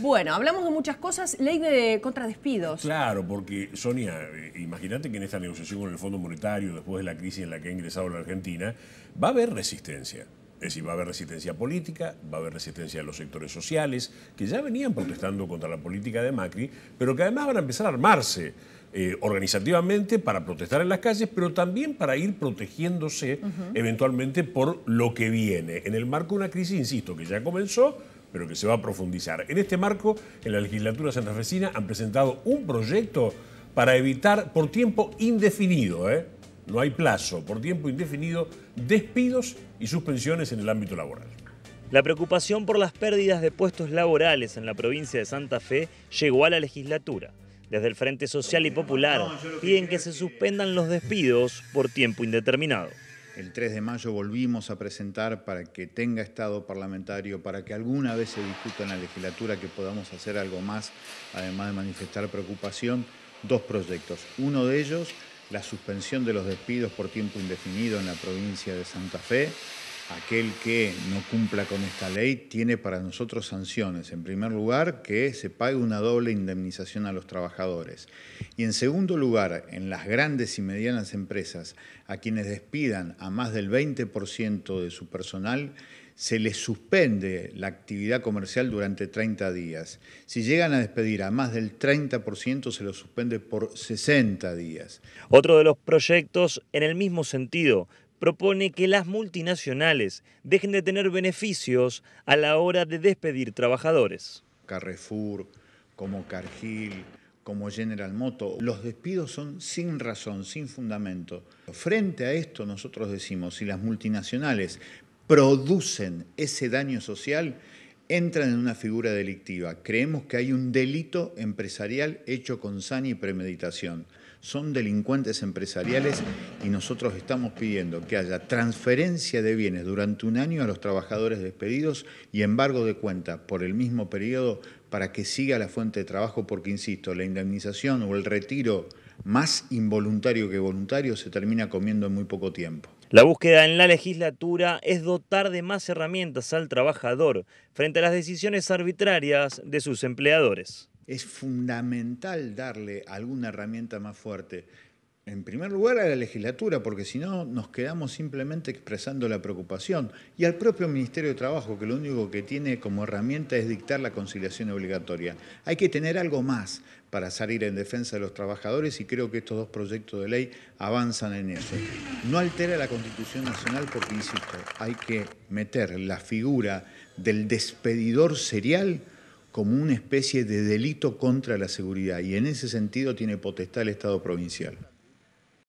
Bueno, hablamos de muchas cosas. Ley de contradespidos. Claro, porque Sonia, eh, imagínate que en esta negociación con el Fondo Monetario, después de la crisis en la que ha ingresado la Argentina, va a haber resistencia. Es decir, va a haber resistencia política, va a haber resistencia de los sectores sociales, que ya venían protestando contra la política de Macri, pero que además van a empezar a armarse eh, organizativamente para protestar en las calles, pero también para ir protegiéndose eventualmente por lo que viene, en el marco de una crisis, insisto, que ya comenzó pero que se va a profundizar. En este marco, en la legislatura santafesina han presentado un proyecto para evitar por tiempo indefinido, ¿eh? no hay plazo, por tiempo indefinido, despidos y suspensiones en el ámbito laboral. La preocupación por las pérdidas de puestos laborales en la provincia de Santa Fe llegó a la legislatura. Desde el Frente Social y Popular piden que se suspendan los despidos por tiempo indeterminado. El 3 de mayo volvimos a presentar para que tenga estado parlamentario, para que alguna vez se discuta en la legislatura que podamos hacer algo más, además de manifestar preocupación, dos proyectos. Uno de ellos, la suspensión de los despidos por tiempo indefinido en la provincia de Santa Fe, aquel que no cumpla con esta ley tiene para nosotros sanciones. En primer lugar, que se pague una doble indemnización a los trabajadores. Y en segundo lugar, en las grandes y medianas empresas, a quienes despidan a más del 20% de su personal, se les suspende la actividad comercial durante 30 días. Si llegan a despedir a más del 30%, se los suspende por 60 días. Otro de los proyectos, en el mismo sentido, propone que las multinacionales dejen de tener beneficios a la hora de despedir trabajadores. Carrefour, como Cargill, como General Motors, los despidos son sin razón, sin fundamento. Frente a esto nosotros decimos, si las multinacionales producen ese daño social, entran en una figura delictiva. Creemos que hay un delito empresarial hecho con sana y premeditación son delincuentes empresariales y nosotros estamos pidiendo que haya transferencia de bienes durante un año a los trabajadores despedidos y embargo de cuenta por el mismo periodo para que siga la fuente de trabajo, porque, insisto, la indemnización o el retiro más involuntario que voluntario se termina comiendo en muy poco tiempo. La búsqueda en la legislatura es dotar de más herramientas al trabajador frente a las decisiones arbitrarias de sus empleadores es fundamental darle alguna herramienta más fuerte. En primer lugar a la legislatura, porque si no nos quedamos simplemente expresando la preocupación, y al propio Ministerio de Trabajo, que lo único que tiene como herramienta es dictar la conciliación obligatoria. Hay que tener algo más para salir en defensa de los trabajadores y creo que estos dos proyectos de ley avanzan en eso. No altera la Constitución Nacional porque, insisto, hay que meter la figura del despedidor serial como una especie de delito contra la seguridad y en ese sentido tiene potestad el Estado provincial.